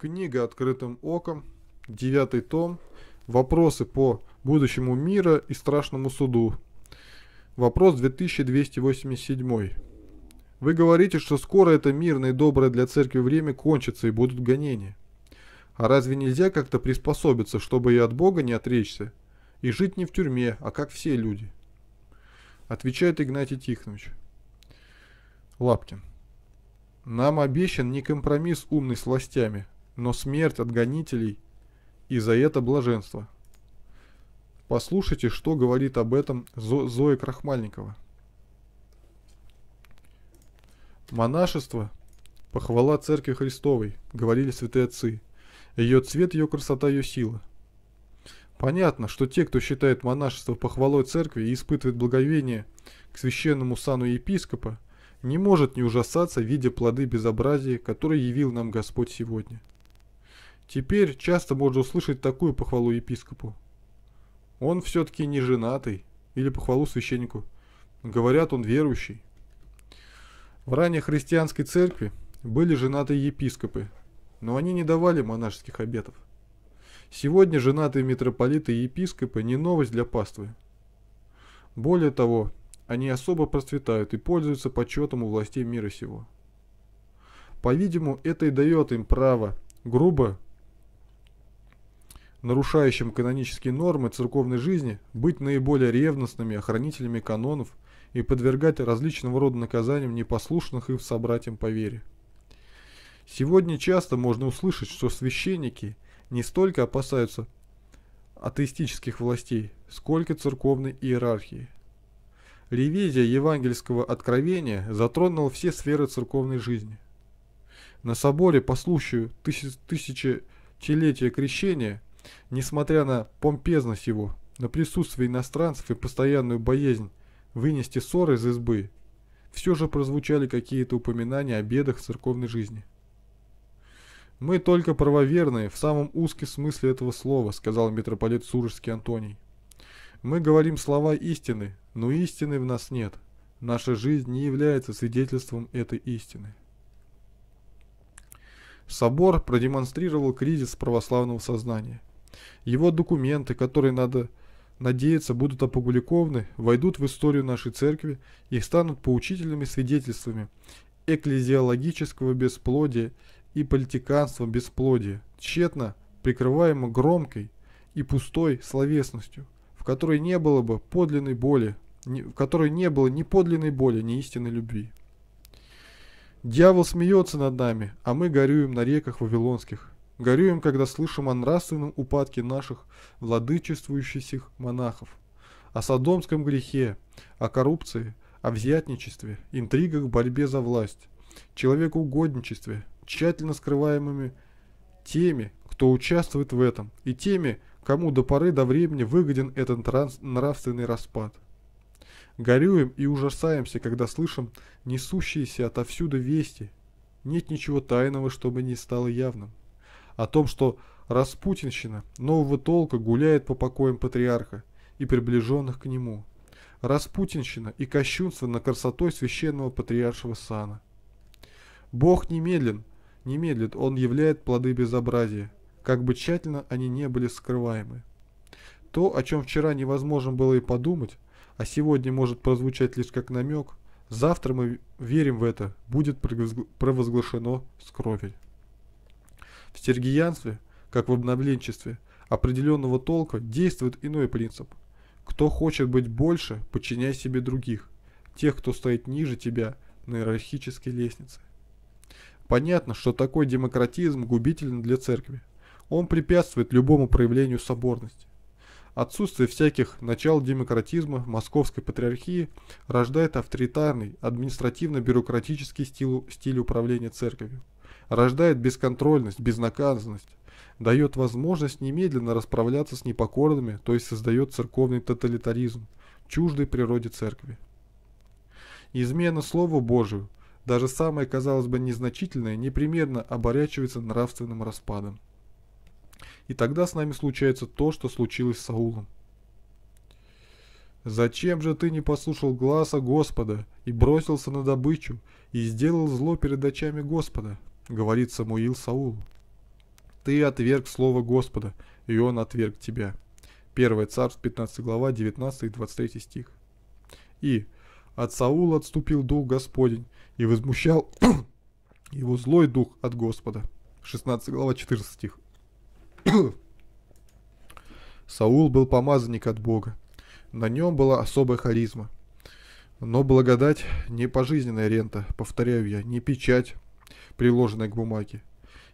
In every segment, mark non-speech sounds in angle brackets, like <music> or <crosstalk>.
Книга «Открытым оком», девятый том, вопросы по будущему мира и страшному суду. Вопрос 2287. Вы говорите, что скоро это мирное и доброе для церкви время кончится и будут гонения. А разве нельзя как-то приспособиться, чтобы и от Бога не отречься? И жить не в тюрьме, а как все люди? Отвечает Игнатий Тихонович. Лапкин. Нам обещан не компромисс умный с властями, но смерть от гонителей и за это блаженство. Послушайте, что говорит об этом Зо Зоя Крахмальникова. Монашество – похвала Церкви Христовой, говорили святые отцы. Ее цвет, ее красота, ее сила. Понятно, что те, кто считает монашество похвалой Церкви и испытывает благовение к священному сану епископа, не может не ужасаться, видя плоды безобразия, которые явил нам Господь сегодня. Теперь часто можно услышать такую похвалу епископу. Он все-таки не женатый, или похвалу священнику. Говорят, он верующий. В ранней христианской церкви были женатые епископы, но они не давали монашеских обетов. Сегодня женатые митрополиты и епископы не новость для паствы. Более того, они особо процветают и пользуются почетом у властей мира сего. По-видимому, это и дает им право грубо нарушающим канонические нормы церковной жизни, быть наиболее ревностными охранителями канонов и подвергать различного рода наказаниям непослушных их собратьям по вере. Сегодня часто можно услышать, что священники не столько опасаются атеистических властей, сколько церковной иерархии. Ревизия евангельского откровения затронула все сферы церковной жизни. На соборе по случаю тысячелетия крещения Несмотря на помпезность его, на присутствие иностранцев и постоянную боязнь вынести ссоры из избы, все же прозвучали какие-то упоминания о бедах церковной жизни. «Мы только правоверные, в самом узком смысле этого слова», – сказал митрополит Сурожский Антоний. «Мы говорим слова истины, но истины в нас нет. Наша жизнь не является свидетельством этой истины». Собор продемонстрировал кризис православного сознания – его документы, которые, надо надеяться, будут опубликованы, войдут в историю нашей церкви и станут поучительными свидетельствами экклезиологического бесплодия и политиканства бесплодия, тщетно прикрываемо громкой и пустой словесностью, в которой не было бы подлинной боли, в которой не было ни подлинной боли, ни истинной любви. Дьявол смеется над нами, а мы горюем на реках вавилонских. Горюем, когда слышим о нравственном упадке наших владычествующих монахов, о садомском грехе, о коррупции, о взятничестве, интригах, борьбе за власть, человекоугодничестве, тщательно скрываемыми теми, кто участвует в этом, и теми, кому до поры до времени выгоден этот нравственный распад. Горюем и ужасаемся, когда слышим несущиеся отовсюду вести. Нет ничего тайного, чтобы не стало явным о том, что распутинщина нового толка гуляет по покоям патриарха и приближенных к нему. Распутинщина и кощунство на красотой священного патриаршего сана. Бог немедлен, не он являет плоды безобразия, как бы тщательно они не были скрываемы. То, о чем вчера невозможно было и подумать, а сегодня может прозвучать лишь как намек, завтра мы верим в это, будет провозглашено с кровью. В сергиянстве, как в обновленчестве, определенного толка действует иной принцип. Кто хочет быть больше, подчиняй себе других, тех, кто стоит ниже тебя на иерархической лестнице. Понятно, что такой демократизм губителен для церкви. Он препятствует любому проявлению соборности. Отсутствие всяких начал демократизма в московской патриархии рождает авторитарный административно-бюрократический стиль, стиль управления церковью рождает бесконтрольность, безнаказанность, дает возможность немедленно расправляться с непокорными, то есть создает церковный тоталитаризм, чуждой природе церкви. Измена Слову Божию, даже самое, казалось бы, незначительное, непременно оборачивается нравственным распадом. И тогда с нами случается то, что случилось с Саулом. «Зачем же ты не послушал глаза Господа и бросился на добычу, и сделал зло перед очами Господа?» говорит Самуил Саул, «Ты отверг слово Господа, и он отверг тебя». 1 Царств, 15 глава, 19 и 23 стих. И «От Саула отступил дух Господень, и возмущал <coughs> его злой дух от Господа». 16 глава, 14 стих. <coughs> Саул был помазанник от Бога. На нем была особая харизма. Но благодать не пожизненная рента, повторяю я, не печать, приложенной к бумаге.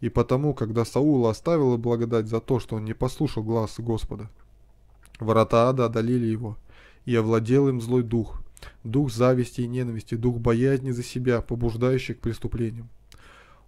И потому, когда Саула оставила благодать за то, что он не послушал глаз Господа, ворота ада одолели его, и овладел им злой дух, дух зависти и ненависти, дух боязни за себя, побуждающий к преступлениям.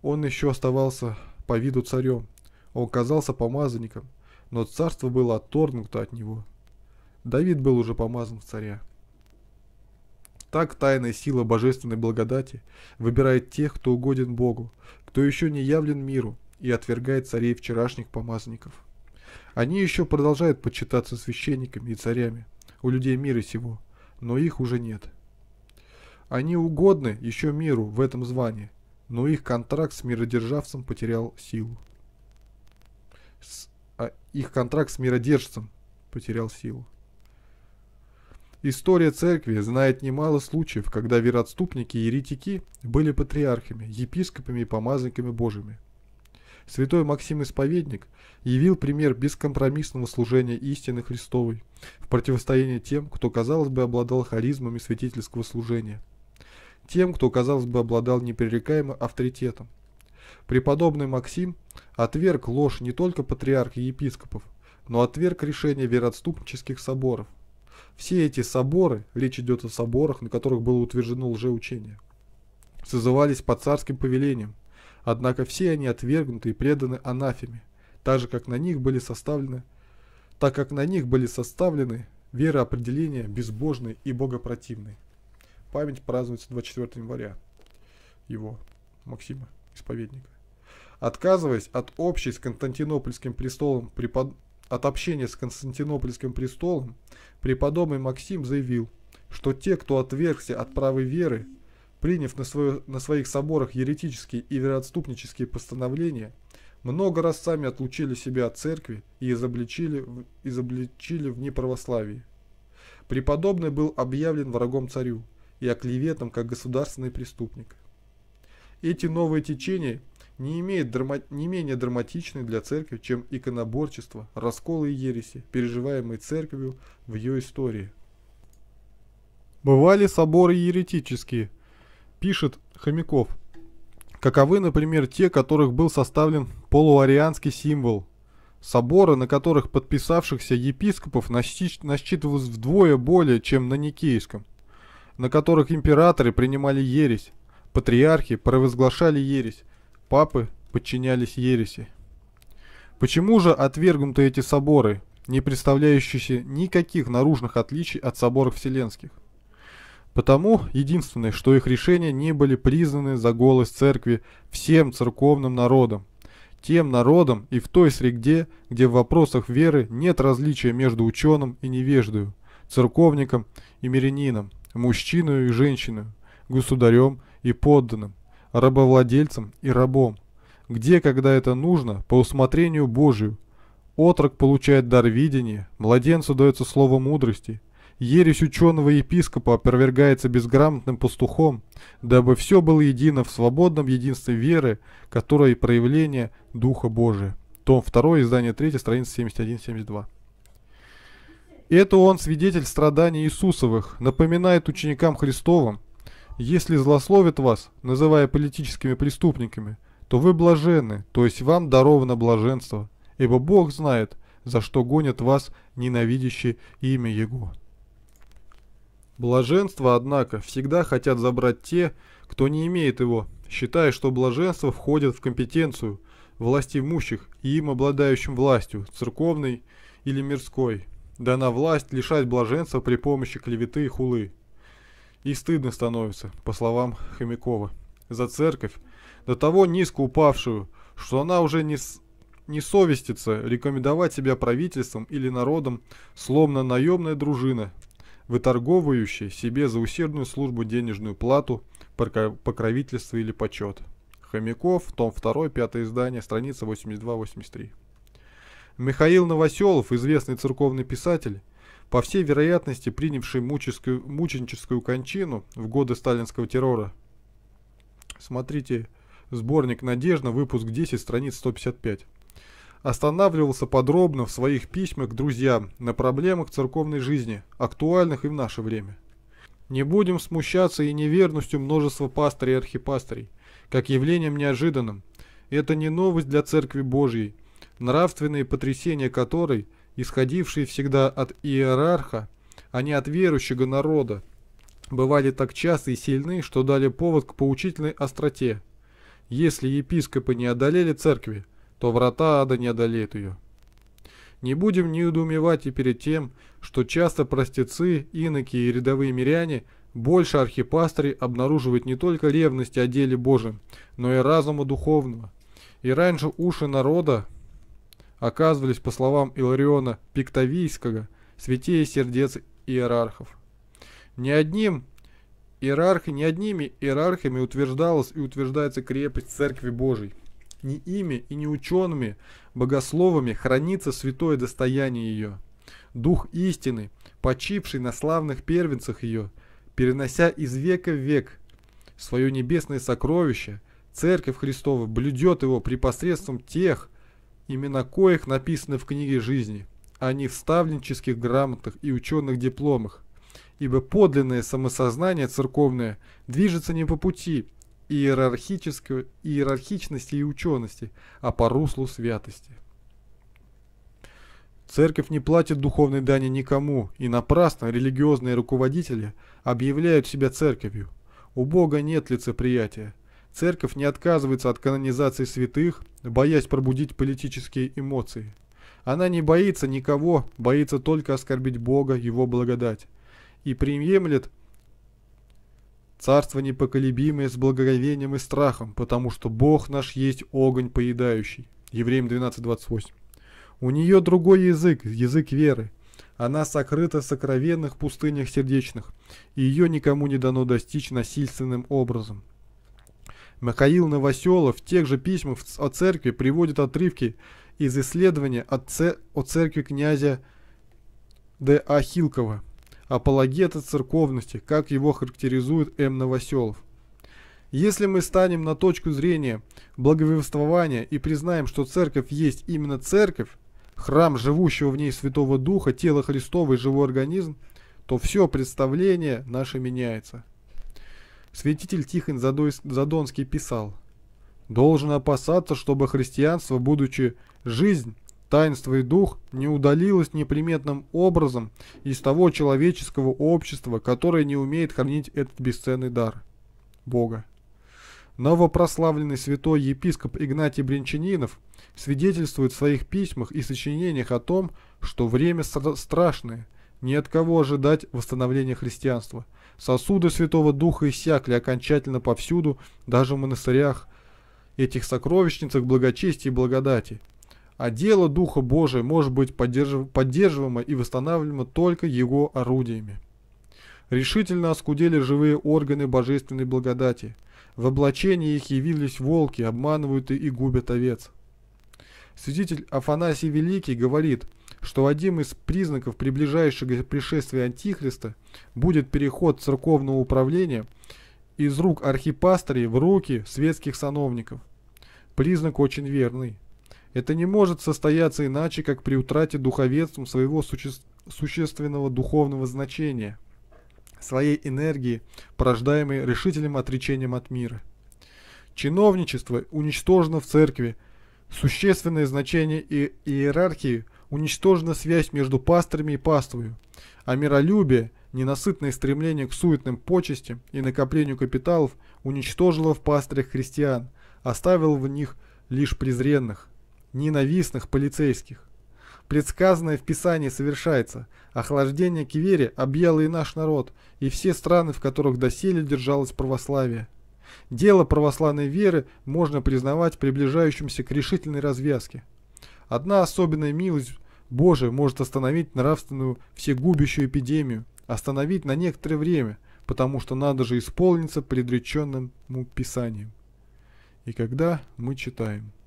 Он еще оставался по виду царем, он казался помазанником, но царство было отторгнуто от него. Давид был уже помазан в царя. Так тайная сила божественной благодати выбирает тех, кто угоден Богу, кто еще не явлен миру и отвергает царей вчерашних помазанников. Они еще продолжают почитаться священниками и царями, у людей мира сего, но их уже нет. Они угодны еще миру в этом звании, но их контракт с миродержавцем потерял силу. С, а, их контракт с миродержцем потерял силу. История церкви знает немало случаев, когда вероотступники и еретики были патриархами, епископами и помазанниками божьими. Святой Максим Исповедник явил пример бескомпромиссного служения истины Христовой в противостоянии тем, кто, казалось бы, обладал харизмами святительского служения, тем, кто, казалось бы, обладал непререкаемым авторитетом. Преподобный Максим отверг ложь не только патриарх и епископов, но отверг решение вероотступнических соборов – все эти соборы, речь идет о соборах, на которых было утверждено лжеучение, созывались по царским повелениям, однако все они отвергнуты и преданы анафеме, так же как на них были составлены, так как на них были составлены вероопределения безбожные и богопротивные. Память празднуется 24 января его, Максима, исповедника. Отказываясь от общей с Константинопольским престолом препод от общения с Константинопольским престолом, преподобный Максим заявил, что те, кто отвергся от правой веры, приняв на, свое, на своих соборах еретические и вероотступнические постановления, много раз сами отлучили себя от церкви и изобличили, изобличили в неправославии. Преподобный был объявлен врагом царю и оклеветом как государственный преступник. Эти новые течения не имеет драма... не менее драматичны для церкви, чем иконоборчество, расколы и ереси, переживаемые церковью в ее истории. Бывали соборы еретические, пишет Хомяков. Каковы, например, те, которых был составлен полуарианский символ. Соборы, на которых подписавшихся епископов насчитывалось вдвое более, чем на Никейском, на которых императоры принимали ересь, патриархи провозглашали ересь, папы подчинялись ереси. Почему же отвергнуты эти соборы, не представляющиеся никаких наружных отличий от соборов вселенских? Потому единственное, что их решения не были признаны за голос церкви всем церковным народом, тем народом и в той среде, где в вопросах веры нет различия между ученым и невеждою, церковником и мирянином, мужчиной и женщиной, государем и подданным, рабовладельцем и рабом, где, когда это нужно, по усмотрению Божию. Отрок получает дар видения, младенцу дается слово мудрости, ересь ученого епископа опровергается безграмотным пастухом, дабы все было едино в свободном единстве веры, которое и проявление Духа Божия. Том 2, издание 3, страница 71-72. Это он свидетель страданий Иисусовых, напоминает ученикам Христовым, если злословят вас, называя политическими преступниками, то вы блаженны, то есть вам даровано блаженство, ибо Бог знает, за что гонят вас ненавидящие имя Его. Блаженство, однако, всегда хотят забрать те, кто не имеет его, считая, что блаженство входит в компетенцию власти имущих и им обладающим властью, церковной или мирской. Дана власть лишать блаженства при помощи клеветы и хулы. И стыдно становится, по словам Хомякова, за церковь, до того низко упавшую, что она уже не, с... не совестится рекомендовать себя правительством или народом, словно наемная дружина, выторговывающая себе за усердную службу денежную плату, покровительство или почет. Хомяков, том 2, 5 издание, страница 82-83. Михаил Новоселов, известный церковный писатель, по всей вероятности принявший муческую, мученическую кончину в годы сталинского террора. Смотрите сборник «Надежда», выпуск 10, страниц 155. Останавливался подробно в своих письмах к друзьям на проблемах церковной жизни, актуальных и в наше время. Не будем смущаться и неверностью множества пастырей и архипастырей, как явлением неожиданным. Это не новость для Церкви Божьей, нравственные потрясения которой – исходившие всегда от иерарха, а не от верующего народа, бывали так часто и сильны, что дали повод к поучительной остроте. Если епископы не одолели церкви, то врата ада не одолеют ее. Не будем неудумевать и перед тем, что часто простецы, иноки и рядовые миряне больше архипастырей обнаруживают не только ревность о деле Божьем, но и разума духовного. И раньше уши народа оказывались, по словам Илариона Пиктовийского, святее сердец иерархов. Ни одним иерарх, ни одними иерархами утверждалась и утверждается крепость Церкви Божией. Ни ими и не учеными, богословами хранится святое достояние ее. Дух истины, почивший на славных первенцах ее, перенося из века в век свое небесное сокровище, Церковь Христова блюдет его при посредством тех, имена коих написаны в книге жизни, а не в ставленческих грамотах и ученых дипломах, ибо подлинное самосознание церковное движется не по пути иерархической иерархичности и учености, а по руслу святости. Церковь не платит духовной дани никому, и напрасно религиозные руководители объявляют себя церковью. У Бога нет лицеприятия – Церковь не отказывается от канонизации святых, боясь пробудить политические эмоции. Она не боится никого, боится только оскорбить Бога, Его благодать. И приемлет царство непоколебимое с благоговением и страхом, потому что Бог наш есть огонь поедающий. Евреям 12.28. У нее другой язык, язык веры. Она сокрыта в сокровенных пустынях сердечных, и ее никому не дано достичь насильственным образом. Михаил Новоселов в тех же письмах о церкви приводит отрывки из исследования о церкви князя Д. А. «Апологета церковности», как его характеризует М. Новоселов. Если мы станем на точку зрения благовествования и признаем, что церковь есть именно церковь, храм живущего в ней Святого Духа, тело Христово и живой организм, то все представление наше меняется. Святитель Тихон Задонский писал, «Должен опасаться, чтобы христианство, будучи жизнь, таинство и дух, не удалилось неприметным образом из того человеческого общества, которое не умеет хранить этот бесценный дар Бога». Новопрославленный святой епископ Игнатий Бринчанинов свидетельствует в своих письмах и сочинениях о том, что время страшное, ни от кого ожидать восстановления христианства – Сосуды Святого Духа иссякли окончательно повсюду, даже в монастырях, этих сокровищницах благочестия и благодати. А дело Духа Божия может быть поддержив... поддерживаемо и восстанавливаемо только его орудиями. Решительно оскудели живые органы божественной благодати. В облачении их явились волки, обманывают и губят овец. Свидетель Афанасий Великий говорит – что один из признаков приближающего пришествия Антихриста будет переход церковного управления из рук архипастырей в руки светских сановников. Признак очень верный. Это не может состояться иначе, как при утрате духовенством своего суще... существенного духовного значения, своей энергии, порождаемой решительным отречением от мира. Чиновничество уничтожено в церкви, существенное значение и иерархии уничтожена связь между пасторами и паствою, а миролюбие, ненасытное стремление к суетным почестям и накоплению капиталов уничтожило в пастырях христиан, оставило в них лишь презренных, ненавистных полицейских. Предсказанное в Писании совершается. Охлаждение к вере объяло и наш народ, и все страны, в которых доселе держалось православие. Дело православной веры можно признавать приближающимся к решительной развязке – Одна особенная милость Божия может остановить нравственную всегубящую эпидемию, остановить на некоторое время, потому что надо же исполниться предреченному Писанием. И когда мы читаем –